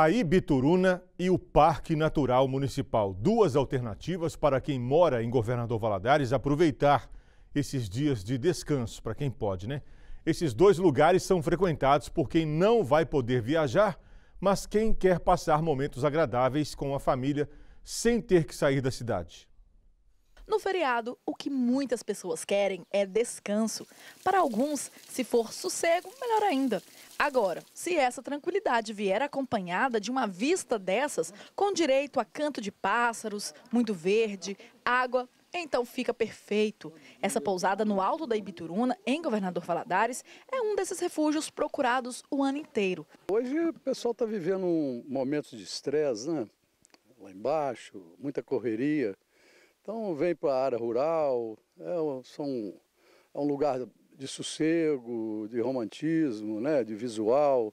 A Ibituruna e o Parque Natural Municipal. Duas alternativas para quem mora em Governador Valadares aproveitar esses dias de descanso, para quem pode, né? Esses dois lugares são frequentados por quem não vai poder viajar, mas quem quer passar momentos agradáveis com a família sem ter que sair da cidade. No feriado, o que muitas pessoas querem é descanso. Para alguns, se for sossego, melhor ainda. Agora, se essa tranquilidade vier acompanhada de uma vista dessas, com direito a canto de pássaros, muito verde, água, então fica perfeito. Essa pousada no alto da Ibituruna, em Governador Valadares, é um desses refúgios procurados o ano inteiro. Hoje o pessoal está vivendo um momento de estresse, né? Lá embaixo, muita correria. Então vem para a área rural, é, são, é um lugar de sossego, de romantismo, né, de visual.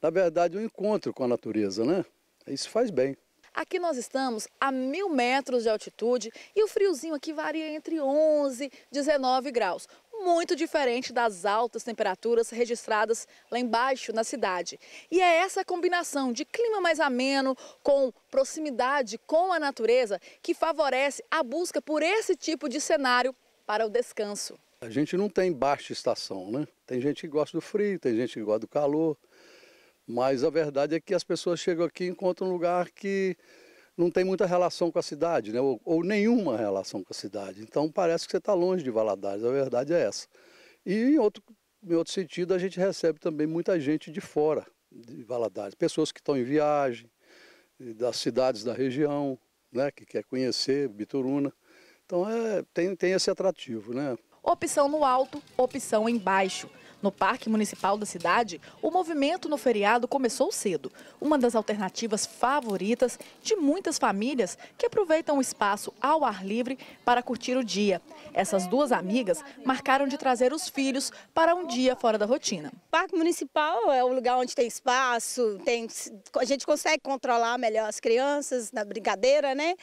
Na verdade, um encontro com a natureza, né? Isso faz bem. Aqui nós estamos a mil metros de altitude e o friozinho aqui varia entre 11 e 19 graus. Muito diferente das altas temperaturas registradas lá embaixo na cidade. E é essa combinação de clima mais ameno com proximidade com a natureza que favorece a busca por esse tipo de cenário para o descanso. A gente não tem baixa estação, né? Tem gente que gosta do frio, tem gente que gosta do calor, mas a verdade é que as pessoas chegam aqui e encontram um lugar que não tem muita relação com a cidade, né? ou, ou nenhuma relação com a cidade. Então parece que você está longe de Valadares, a verdade é essa. E em outro, em outro sentido, a gente recebe também muita gente de fora de Valadares, pessoas que estão em viagem, das cidades da região, né? que quer conhecer Bituruna. Então é, tem, tem esse atrativo. Né? opção no alto, opção embaixo. No Parque Municipal da cidade, o movimento no feriado começou cedo, uma das alternativas favoritas de muitas famílias que aproveitam o espaço ao ar livre para curtir o dia. Essas duas amigas marcaram de trazer os filhos para um dia fora da rotina. O Parque Municipal é o lugar onde tem espaço, tem, a gente consegue controlar melhor as crianças na brincadeira, né?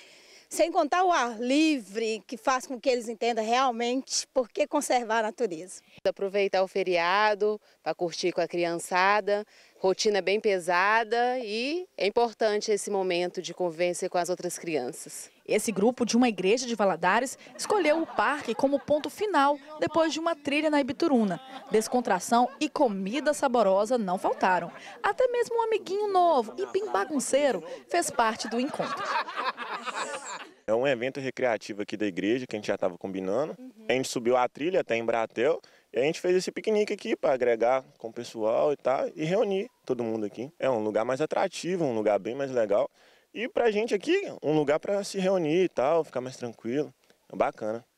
Sem contar o ar livre, que faz com que eles entendam realmente por que conservar a natureza. Aproveitar o feriado para curtir com a criançada, rotina bem pesada e é importante esse momento de convivência com as outras crianças. Esse grupo de uma igreja de Valadares escolheu o parque como ponto final depois de uma trilha na Ibituruna. Descontração e comida saborosa não faltaram. Até mesmo um amiguinho novo e bem bagunceiro fez parte do encontro. É um evento recreativo aqui da igreja que a gente já estava combinando. Uhum. A gente subiu a trilha até em Bratel e a gente fez esse piquenique aqui para agregar com o pessoal e tal e reunir todo mundo aqui. É um lugar mais atrativo, um lugar bem mais legal. E pra gente aqui, um lugar para se reunir e tal, ficar mais tranquilo. É bacana.